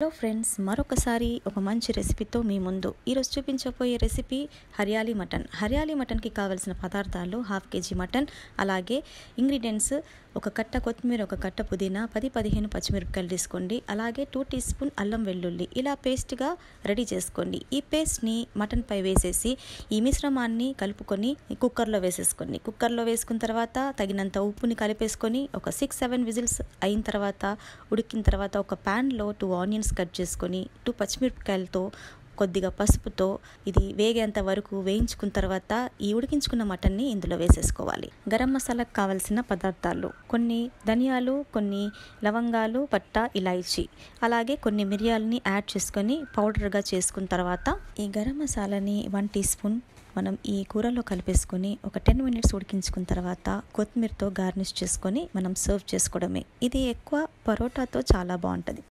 hello friends మరొకసారి ఒక మంచి రెసిపీతో మీ ముందు ఈరోజు చూపించబోయే రెసిపీ హరియాలీ మటన్ హరియాలీ మటన్కి కావలసిన పదార్థాలు హాఫ్ కేజీ మటన్ అలాగే ఇంగ్రీడియంట్స్ ఒక కట్ట కొత్తిమీర ఒక కట్ట పుదీనా పది పదిహేను పచ్చిమిరపకాయలు తీసుకోండి అలాగే టూ టీ స్పూన్ అల్లం వెల్లుల్లి ఇలా పేస్ట్గా రెడీ చేసుకోండి ఈ పేస్ట్ని మటన్పై వేసేసి ఈ మిశ్రమాన్ని కలుపుకొని కుక్కర్లో వేసేసుకోండి కుక్కర్లో వేసుకున్న తర్వాత తగినంత ఉప్పుని కలిపేసుకొని ఒక సిక్స్ సెవెన్ విజిల్స్ అయిన తర్వాత ఉడికిన తర్వాత ఒక ప్యాన్లో టూ ఆనియన్స్ ఆనియన్స్ కట్ చేసుకొని టూ పచ్చిమిరపకాయలతో కొద్దిగా పసుపుతో ఇది వేగేంత వరకు వేయించుకున్న తర్వాత ఈ ఉడికించుకున్న మటన్ని ఇందులో వేసేసుకోవాలి గరం మసాలాకు కావలసిన పదార్థాలు కొన్ని ధనియాలు కొన్ని లవంగాలు పట్ట ఇలాయచి అలాగే కొన్ని మిరియాలని యాడ్ చేసుకొని పౌడర్గా చేసుకున్న తర్వాత ఈ గరం మసాలాని వన్ టీ స్పూన్ మనం ఈ కూరలో కలిపేసుకొని ఒక టెన్ మినిట్స్ ఉడికించుకున్న తర్వాత కొత్తిమీరతో గార్నిష్ చేసుకొని మనం సర్వ్ చేసుకోవడమే ఇది ఎక్కువ పరోటాతో చాలా బాగుంటుంది